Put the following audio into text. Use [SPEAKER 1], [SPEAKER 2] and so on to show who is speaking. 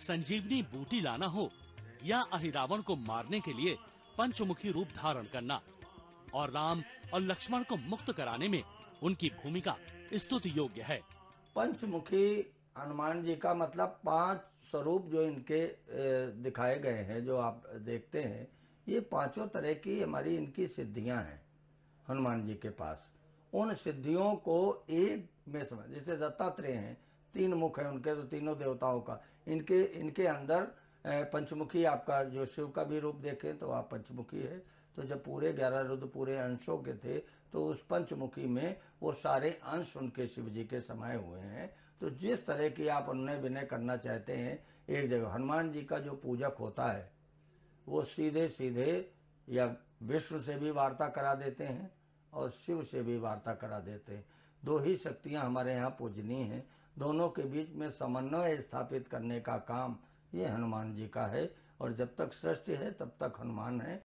[SPEAKER 1] संजीवनी बूटी लाना हो या अहिरावण को मारने के लिए पंचमुखी रूप धारण करना और राम और लक्ष्मण को मुक्त कराने में उनकी भूमिका स्तुति योग्य है
[SPEAKER 2] पंचमुखी हनुमान जी का मतलब पांच स्वरूप जो इनके दिखाए गए हैं जो आप देखते हैं ये पांचों तरह की हमारी इनकी सिद्धियां हैं हनुमान जी के पास उन सिद्धियों को एक में समझ जैसे दत्तात्रेय हैं तीन मुख है उनके तो तीनों देवताओं का इनके इनके अंदर पंचमुखी आपका जो शिव का भी रूप देखें तो आप पंचमुखी है तो जब पूरे ग्यारह रुद्र पूरे अंशों के थे तो उस पंचमुखी में वो सारे अंश उनके शिव जी के समाये हुए हैं तो जिस तरह की आप उन्हें विनय करना चाहते हैं एक जगह हनुमान जी का जो पूजक होता है वो सीधे सीधे या विष्णु से भी वार्ता करा देते हैं और शिव से भी वार्ता करा देते हैं दो ही शक्तियां हमारे यहाँ पूजनीय हैं दोनों के बीच में समन्वय स्थापित करने का काम ये हनुमान जी का है और जब तक सृष्टि है तब तक हनुमान है